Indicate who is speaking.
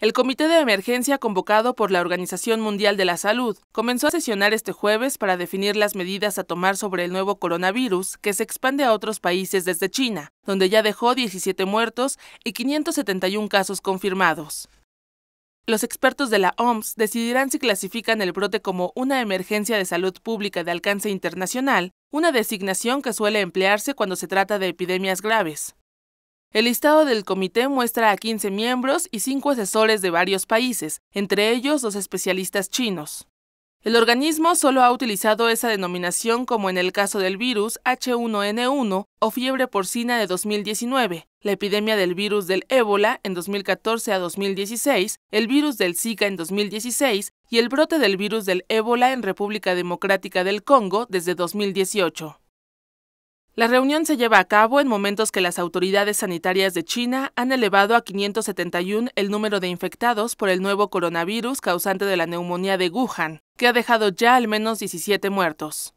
Speaker 1: El Comité de Emergencia convocado por la Organización Mundial de la Salud comenzó a sesionar este jueves para definir las medidas a tomar sobre el nuevo coronavirus que se expande a otros países desde China, donde ya dejó 17 muertos y 571 casos confirmados. Los expertos de la OMS decidirán si clasifican el brote como una emergencia de salud pública de alcance internacional, una designación que suele emplearse cuando se trata de epidemias graves, el listado del comité muestra a 15 miembros y 5 asesores de varios países, entre ellos dos especialistas chinos. El organismo solo ha utilizado esa denominación como en el caso del virus H1N1 o fiebre porcina de 2019, la epidemia del virus del ébola en 2014 a 2016, el virus del Zika en 2016 y el brote del virus del ébola en República Democrática del Congo desde 2018. La reunión se lleva a cabo en momentos que las autoridades sanitarias de China han elevado a 571 el número de infectados por el nuevo coronavirus causante de la neumonía de Wuhan, que ha dejado ya al menos 17 muertos.